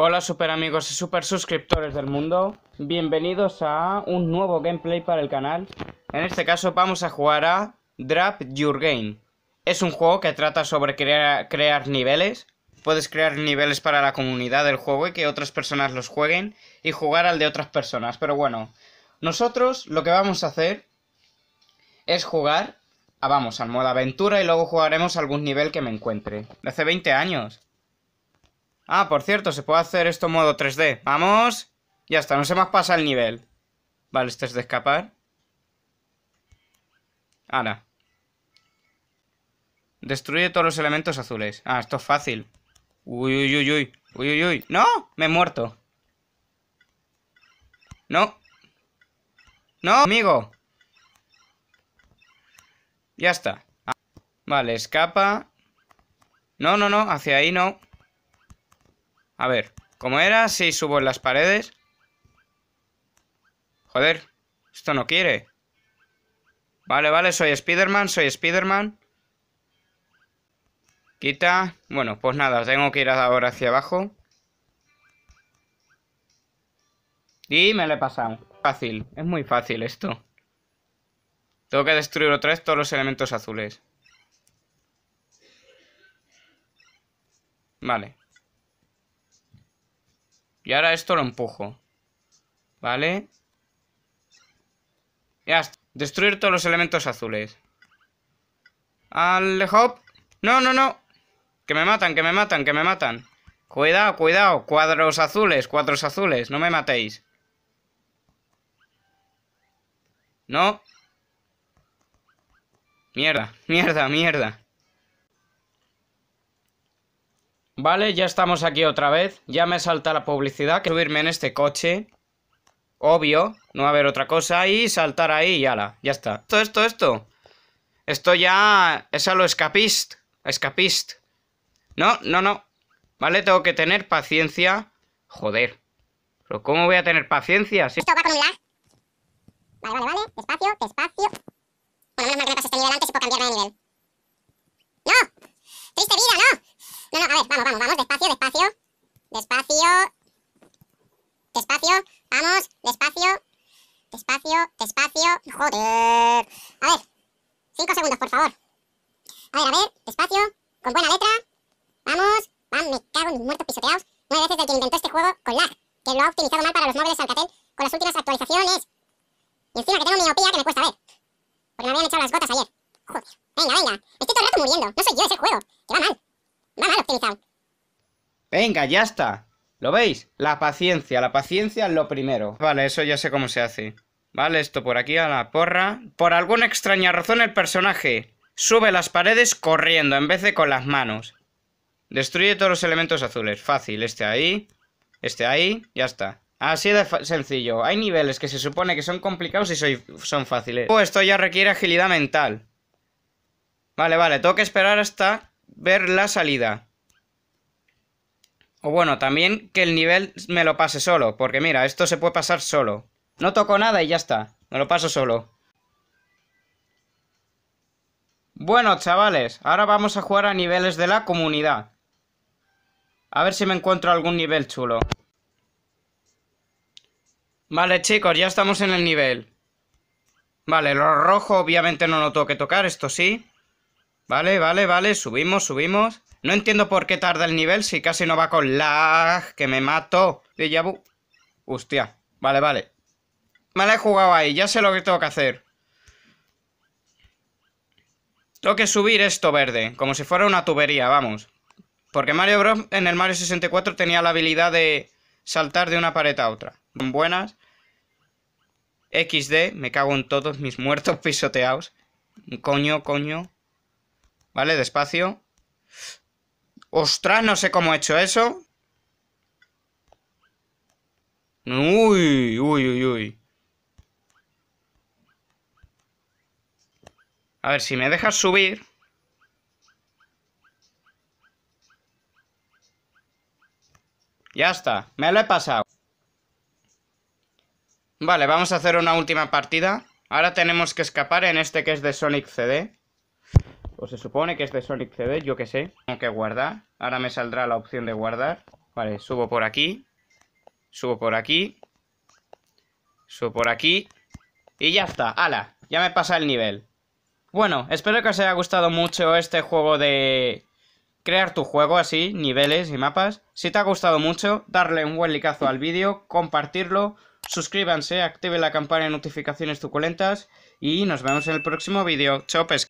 Hola super amigos y super suscriptores del mundo, bienvenidos a un nuevo gameplay para el canal. En este caso vamos a jugar a Drop Your Game. Es un juego que trata sobre crear, niveles. Puedes crear niveles para la comunidad del juego y que otras personas los jueguen y jugar al de otras personas. Pero bueno, nosotros lo que vamos a hacer es jugar a, vamos, al modo aventura y luego jugaremos algún nivel que me encuentre. Hace 20 años. Ah, por cierto, se puede hacer esto en modo 3D. ¡Vamos! Ya está, no se más pasa el nivel. Vale, este es de escapar. Ahora. Destruye todos los elementos azules. Ah, esto es fácil. Uy, uy, uy, uy. Uy, uy, uy. ¡No! Me he muerto. No. No, amigo. Ya está. Ah. Vale, escapa. No, no, no. Hacia ahí no. A ver, ¿cómo era si subo en las paredes? Joder, esto no quiere. Vale, vale, soy Spiderman, soy Spiderman. Quita. Bueno, pues nada, tengo que ir ahora hacia abajo. Y me le he pasado. Fácil, es muy fácil esto. Tengo que destruir otra vez todos los elementos azules. Vale. Y ahora esto lo empujo. ¿Vale? Ya está. Destruir todos los elementos azules. Al hop. No, no, no. Que me matan, que me matan, que me matan. Cuidado, cuidado. Cuadros azules, cuadros azules. No me matéis. No. Mierda, mierda, mierda. Vale, ya estamos aquí otra vez. Ya me salta la publicidad. Que subirme en este coche. Obvio. No va a haber otra cosa. Y saltar ahí y ala. Ya está. Esto, esto, esto. Esto ya es a lo escapist. Escapist. No, no, no. Vale, tengo que tener paciencia. Joder. Pero ¿cómo voy a tener paciencia? Esto va con un Vale, vale, vale. Despacio, despacio. despacio, vamos, despacio, despacio, despacio, joder. A ver, 5 segundos, por favor. A ver, a ver, despacio, con buena letra, vamos, van, me cago en mis muertos pisoteados. Nueve veces del que inventó este juego con lag, que lo ha optimizado mal para los móviles Alcatel con las últimas actualizaciones. Y encima que tengo miopía que me cuesta ver, porque me habían echado las gotas ayer. Joder, venga, venga, estoy todo el rato muriendo, no soy yo, es el juego, que va mal, va mal optimizado. Venga, ya está. ¿Lo veis? La paciencia, la paciencia es lo primero. Vale, eso ya sé cómo se hace. Vale, esto por aquí a la porra. Por alguna extraña razón el personaje sube las paredes corriendo en vez de con las manos. Destruye todos los elementos azules. Fácil, este ahí, este ahí, ya está. Así de sencillo. Hay niveles que se supone que son complicados y son fáciles. Oh, esto ya requiere agilidad mental. Vale, vale, tengo que esperar hasta ver la salida. O bueno, también que el nivel me lo pase solo, porque mira, esto se puede pasar solo. No toco nada y ya está, me lo paso solo. Bueno, chavales, ahora vamos a jugar a niveles de la comunidad. A ver si me encuentro algún nivel chulo. Vale, chicos, ya estamos en el nivel. Vale, lo rojo obviamente no lo tengo que tocar, esto sí. Vale, vale, vale, subimos, subimos. No entiendo por qué tarda el nivel si casi no va con lag, que me mato. de vu. Hostia, vale, vale. Me la he jugado ahí, ya sé lo que tengo que hacer. Tengo que subir esto verde, como si fuera una tubería, vamos. Porque Mario Bros. en el Mario 64 tenía la habilidad de saltar de una pared a otra. Buenas. XD, me cago en todos mis muertos pisoteados. Coño, coño. Vale, despacio. Ostras, no sé cómo he hecho eso. Uy, uy, uy, uy. A ver, si me dejas subir... Ya está, me lo he pasado. Vale, vamos a hacer una última partida. Ahora tenemos que escapar en este que es de Sonic CD. O se supone que es de Sonic CD, yo que sé. Tengo que guardar. Ahora me saldrá la opción de guardar. Vale, subo por aquí. Subo por aquí. Subo por aquí. Y ya está. ¡Hala! Ya me pasa el nivel. Bueno, espero que os haya gustado mucho este juego de... Crear tu juego así, niveles y mapas. Si te ha gustado mucho, darle un buen licazo al vídeo, compartirlo, suscríbanse, active la campana de notificaciones suculentas y nos vemos en el próximo vídeo. Chao